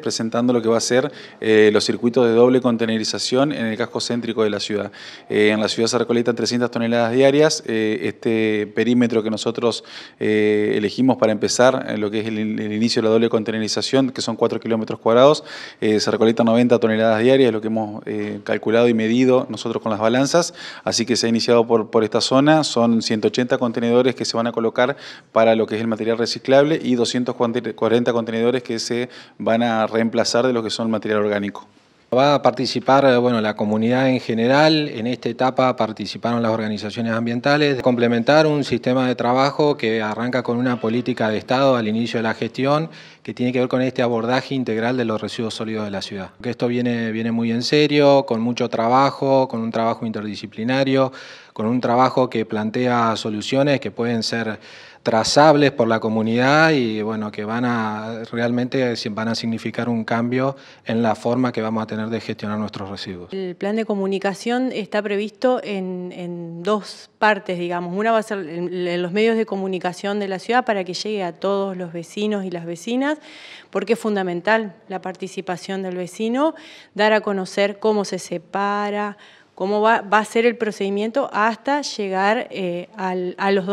presentando lo que va a ser eh, los circuitos de doble contenerización en el casco céntrico de la ciudad. Eh, en la ciudad se recolectan 300 toneladas diarias. Eh, este perímetro que nosotros elegimos para empezar, lo que es el, inicio de la doble contenerización, que son 4 kilómetros cuadrados, se recolectan 90 toneladas diarias, lo que hemos calculado y medido nosotros con las balanzas. Así que se ha iniciado por, por esta zona. Son 180 contenedores que se van a colocar para lo que es el material reciclable y 240 contenedores que se van a reemplazar de lo que son material orgánico. Va a participar eh, bueno, la comunidad en general, en esta etapa participaron las organizaciones ambientales, complementar un sistema de trabajo que arranca con una política de Estado al inicio de la gestión que tiene que ver con este abordaje integral de los residuos sólidos de la ciudad. Que esto viene, viene muy en serio, con mucho trabajo, con un trabajo interdisciplinario, con un trabajo que plantea soluciones que pueden ser trazables por la comunidad y bueno, que van a realmente van a significar un cambio en la forma que vamos a tener de gestionar nuestros residuos. El plan de comunicación está previsto en, dos partes, digamos. Una va a ser en los medios de comunicación de la ciudad para que llegue a todos los vecinos y las vecinas, porque es fundamental la participación del vecino, dar a conocer cómo se separa, cómo va, a ser el procedimiento hasta llegar eh, a, los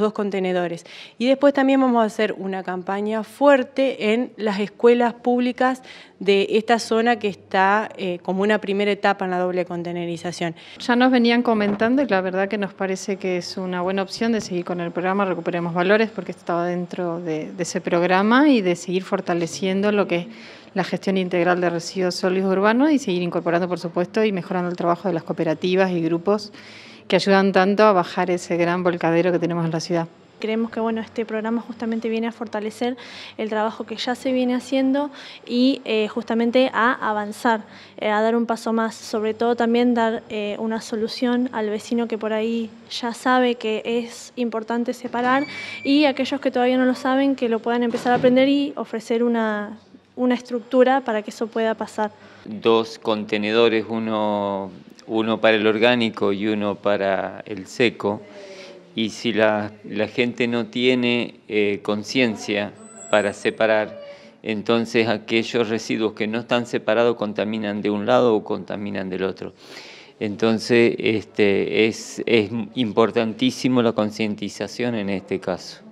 dos contenedores. Y después también vamos a hacer una campaña fuerte en las escuelas públicas de esta zona que está eh, como una primera etapa en la doble contenerización. Ya nos venían comentando y la verdad que nos parece que es una buena opción de seguir con el programa Recuperemos Valores porque estaba dentro de, de ese programa y de seguir fortaleciendo lo que la gestión integral de residuos sólidos urbanos y seguir incorporando, por supuesto, y mejorando el trabajo de las cooperativas y grupos que ayudan tanto a bajar ese gran volcadero que tenemos en la ciudad. Creemos que bueno, este programa justamente viene a fortalecer el trabajo que ya se viene haciendo y eh, justamente a avanzar, eh, a dar un paso más, sobre todo también dar eh, una solución al vecino que por ahí ya sabe que es importante separar y aquellos que todavía no lo saben que lo puedan empezar a aprender y ofrecer una una estructura para que eso pueda pasar. Dos contenedores, uno, uno para el orgánico y uno para el seco. Y si la, gente no tiene eh, conciencia para separar, entonces aquellos residuos que no están separados contaminan de un lado o contaminan del otro. Entonces este, es, es importantísimo la concientización en este caso.